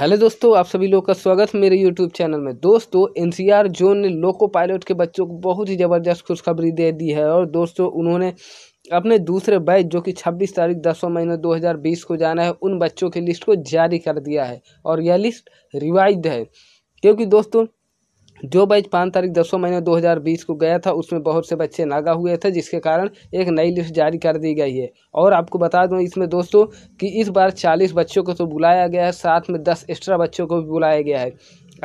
hello दोस्तों आप सभी लोग का स्वागत मेरे यूट्यूब चैनल में दोस्तों एनसीआर जोन ने लोको पायलट के बच्चों को बहुत ही ज़बरदस्त खुशखबरी दे दी है और दोस्तों उन्होंने अपने दूसरे बैच जो कि 26 तारीख दसवा महीने 2020 को जाना है उन बच्चों की लिस्ट को जारी कर दिया है और यह लिस्ट रिवाइज है क्योंकि दोस्तों जो बैच पाँच तारीख दसों महीने 2020 को गया था उसमें बहुत से बच्चे नागा हुए थे जिसके कारण एक नई लिस्ट जारी कर दी गई है और आपको बता दूं इसमें दोस्तों कि इस बार 40 बच्चों को तो बुलाया गया है साथ में 10 एक्स्ट्रा बच्चों को भी बुलाया गया है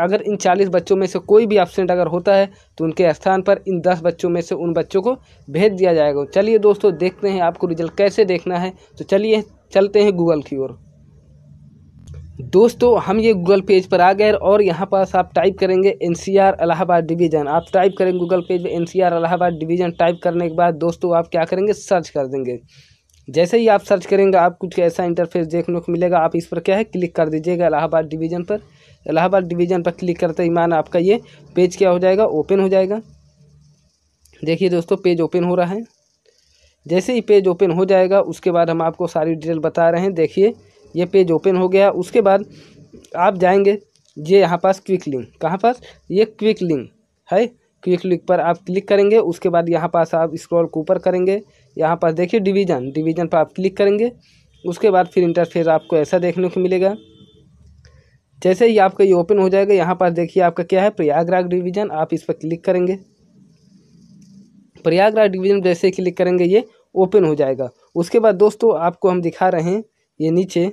अगर इन 40 बच्चों में से कोई भी एबसेंट अगर होता है तो उनके स्थान पर इन दस बच्चों में से उन बच्चों को भेज दिया जाएगा चलिए दोस्तों देखते हैं आपको रिजल्ट कैसे देखना है तो चलिए चलते हैं गूगल की ओर दोस्तों हम ये गूगल पेज पर आ गए और यहाँ पास आप टाइप करेंगे N C R Allahabad division आप टाइप करेंगे गूगल पेज पर N C R Allahabad division type करने के बाद दोस्तों आप क्या करेंगे सर्च कर देंगे जैसे ही आप सर्च करेंगे आप कुछ ऐसा इंटरफेस देखने को मिलेगा आप इस पर क्या है क्लिक कर दीजिएगा इलाहाबाद डिवीज़न पर इलाहाबाद डिवीज़न पर क्लिक करते ही मान आपका ये पेज क्या हो जाएगा ओपन हो जाएगा देखिए दोस्तों पेज ओपन हो रहा है जैसे ही पेज ओपन हो जाएगा उसके बाद हम आपको सारी डिटेल बता रहे हैं देखिए ये पेज ओपन हो गया उसके बाद आप जाएंगे ये यहाँ पास क्विक लिंक कहाँ पास ये क्विक लिंक है क्विक लिंक पर आप क्लिक करेंगे उसके बाद यहाँ पास आप स्क्रॉल को ऊपर करेंगे यहाँ पास देखिए डिवीजन डिवीजन पर आप क्लिक करेंगे उसके बाद फिर इंटरफेयर आपको ऐसा देखने को मिलेगा जैसे ही आपका ये ओपन हो जाएगा यहाँ पास देखिए आपका क्या है प्रयागराज डिवीजन आप इस पर क्लिक करेंगे प्रयागराज डिवीजन जैसे क्लिक करेंगे ये ओपन हो जाएगा उसके बाद दोस्तों आपको हम दिखा रहे हैं ये नीचे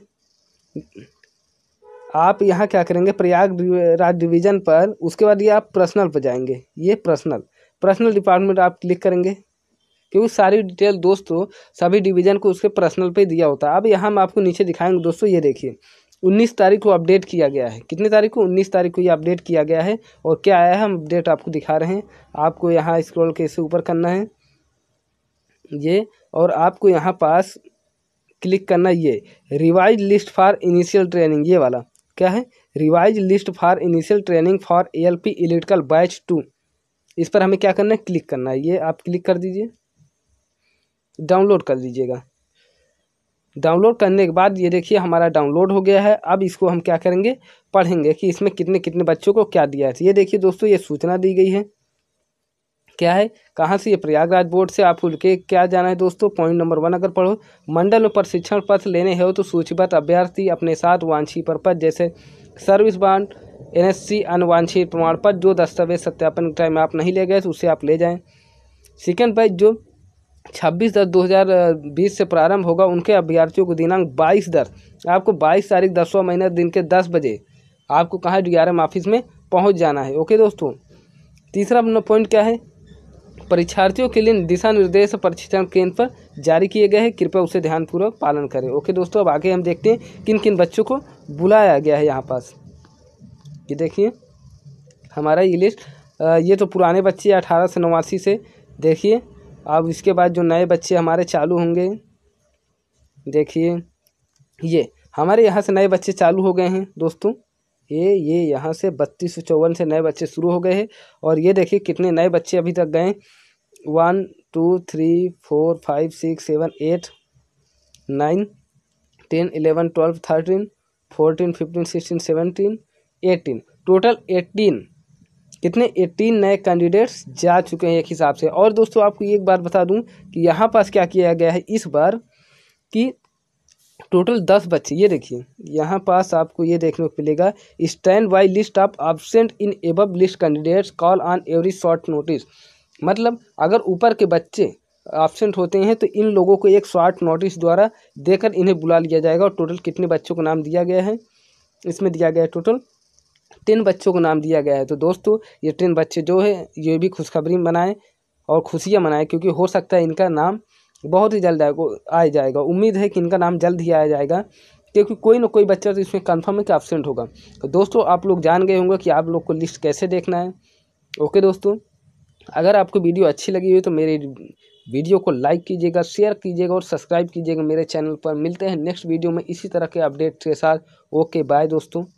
आप यहाँ क्या करेंगे प्रयाग राज डिवीजन पर उसके बाद ये आप पर्सनल पर जाएंगे ये पर्सनल पर्सनल डिपार्टमेंट आप क्लिक करेंगे क्योंकि सारी डिटेल दोस्तों सभी डिवीजन को उसके पर्सनल पे दिया होता है अब यहाँ हम आपको नीचे दिखाएंगे दोस्तों ये देखिए 19 तारीख को अपडेट किया गया है कितनी तारीख को 19 तारीख को ये अपडेट किया गया है और क्या आया है हम अपडेट आपको दिखा रहे हैं आपको यहाँ स्क्रॉल कैसे ऊपर करना है ये और आपको यहाँ पास क्लिक करना ये revise list for initial training ये वाला क्या है revise list for initial training for A L P electrical batch two इस पर हमें क्या करना है क्लिक करना है ये आप क्लिक कर दीजिए डाउनलोड कर लीजिएगा डाउनलोड करने के बाद ये देखिए हमारा डाउनलोड हो गया है अब इसको हम क्या करेंगे पढ़ेंगे कि इसमें कितने कितने बच्चों को क्या दिया है ये देखिए दोस्तों ये सूचना दी गई है क्या है कहाँ से ये प्रयागराज बोर्ड से आप उनके क्या जाना है दोस्तों पॉइंट नंबर वन अगर पढ़ो मंडल प्रशिक्षण पत्र लेने हो तो सूचीबद्ध अभ्यर्थी अपने साथ वांछी परपज जैसे सर्विस बांड एनएससी अनवांछित प्रमाण पत्र जो दस्तावेज सत्यापन के टाइम आप नहीं ले गए तो उसे आप ले जाएं सेकेंड बैच जो 26 दस 2020 से प्रारंभ होगा उनके अभ्यर्थियों को दिनांक 22 दस आपको 22 तारीख दसवा महीना दिन के 10 बजे आपको कहाँ डी आर ऑफिस में पहुँच जाना है ओके दोस्तों तीसरा पॉइंट क्या है परीक्षार्थियों के लिए दिशा निर्देश प्रशिक्षण केंद्र पर जारी किए गए हैं कृपया उसे ध्यानपूर्वक पालन करें ओके दोस्तों अब आगे हम देखते हैं किन किन बच्चों को बुलाया गया है यहाँ पास ये देखिए हमारा ये लिस्ट ये तो पुराने बच्चे अठारह से नवासी से देखिए अब इसके बाद जो नए बच्चे हमारे चालू होंगे देखिए ये हमारे यहाँ से नए बच्चे चालू हो गए हैं दोस्तों ये ये यहाँ से बत्तीस सौ चौवन से नए बच्चे शुरू हो गए हैं और ये देखिए कितने नए बच्चे अभी तक गए one two three four five six seven eight nine ten eleven twelve thirteen fourteen fifteen sixteen seventeen eighteen total eighteen कितने एटीन नए कैंडिडेट्स जा चुके हैं एक हिसाब से और दोस्तों आपको एक बार बता दूं कि यहाँ पास क्या किया गया है इस बार कि टोटल दस बच्चे ये देखिए यहाँ पास आपको ये देखने को मिलेगा stand by list of absent in above list candidates call on every short notice मतलब अगर ऊपर के बच्चे एबसेंट होते हैं तो इन लोगों को एक शॉर्ट नोटिस द्वारा देकर इन्हें बुला लिया जाएगा और टोटल कितने बच्चों का नाम दिया गया है इसमें दिया गया है टोटल टेन बच्चों का नाम दिया गया है तो दोस्तों ये टेन बच्चे जो है ये भी खुशखबरी मनाएं और खुशियाँ मनाएं क्योंकि हो सकता है इनका नाम बहुत ही जल्द आ जाएगा उम्मीद है कि इनका नाम जल्द ही आया जाएगा क्योंकि कोई ना कोई बच्चा तो इसमें कन्फर्म है कि एबसेंट होगा तो दोस्तों आप लोग जान गए होंगे कि आप लोग को लिस्ट कैसे देखना है ओके दोस्तों अगर आपको वीडियो अच्छी लगी हुई तो मेरे वीडियो को लाइक कीजिएगा शेयर कीजिएगा और सब्सक्राइब कीजिएगा मेरे चैनल पर मिलते हैं नेक्स्ट वीडियो में इसी तरह के अपडेट्स के साथ ओके बाय दोस्तों